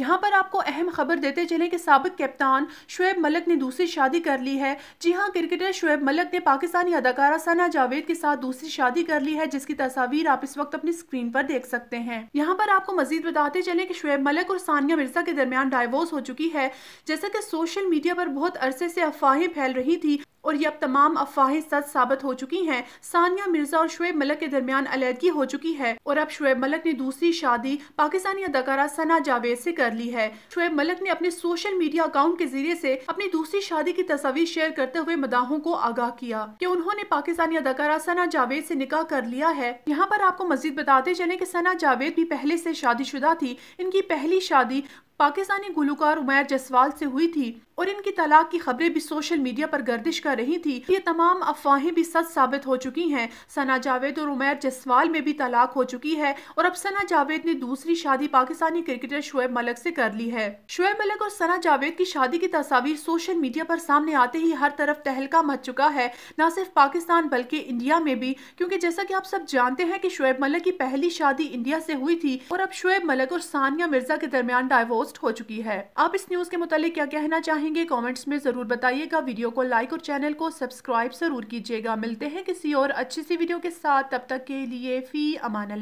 यहाँ पर आपको अहम खबर देते चले कि सबक कप्तान शुएब मलिक ने दूसरी शादी कर ली है जी हाँ क्रिकेटर शुएब मलिक ने पाकिस्तानी अदाकारा सना जावेद के साथ दूसरी शादी कर ली है जिसकी तस्वीर आप इस वक्त अपनी स्क्रीन पर देख सकते हैं यहाँ पर आपको मजीद बताते चले कि शुएब मलिक और सानिया मिर्जा के दरमियान डाइवोर्स हो चुकी है जैसा की सोशल मीडिया पर बहुत अरसे से अफवाहें फैल रही थी और ये अब तमाम अफवाहें सच साबित हो चुकी हैं सानिया मिर्जा और शुएब मलक के दरमियान अलीहदगी हो चुकी है और अब शुएब मलक ने दूसरी शादी पाकिस्तानी अदाकारा सना जावेद से कर ली है शुएब मलक ने अपने सोशल मीडिया अकाउंट के जरिए से अपनी दूसरी शादी की तस्वीर शेयर करते हुए मदाहों को आगाह किया कि उन्होंने पाकिस्तानी अदाकारा सना जावेद से निकाह कर लिया है यहाँ पर आपको मजीद बताते चले की सना जावेद भी पहले से शादीशुदा थी इनकी पहली शादी पाकिस्तानी गुलकार उमैर जसवाल से हुई थी और इनकी तलाक की खबरें भी सोशल मीडिया पर गर्दिश कर रही थी ये तमाम अफवाहें भी सच साबित हो चुकी हैं सना जावेद और उमैर जसवाल में भी तलाक हो चुकी है और अब सना जावेद ने दूसरी शादी पाकिस्तानी क्रिकेटर शुएब मलिक से कर ली है शुएब मलिक और सना जावेद की शादी की तस्वीर सोशल मीडिया पर सामने आते ही हर तरफ तहलका मच चुका है न सिर्फ पाकिस्तान बल्कि इंडिया में भी क्योंकि जैसा की आप सब जानते हैं की शुएब मलिक की पहली शादी इंडिया से हुई थी और अब शुएब मलिक और सानिया मिर्जा के दरमियान डाइवोर्स पोस्ट हो चुकी है आप इस न्यूज के मुतालिक क्या कहना चाहेंगे कॉमेंट्स में जरूर बताइएगा वीडियो को लाइक और चैनल को सब्सक्राइब जरूर कीजिएगा मिलते हैं किसी और अच्छी सी वीडियो के साथ तब तक के लिए फी अमान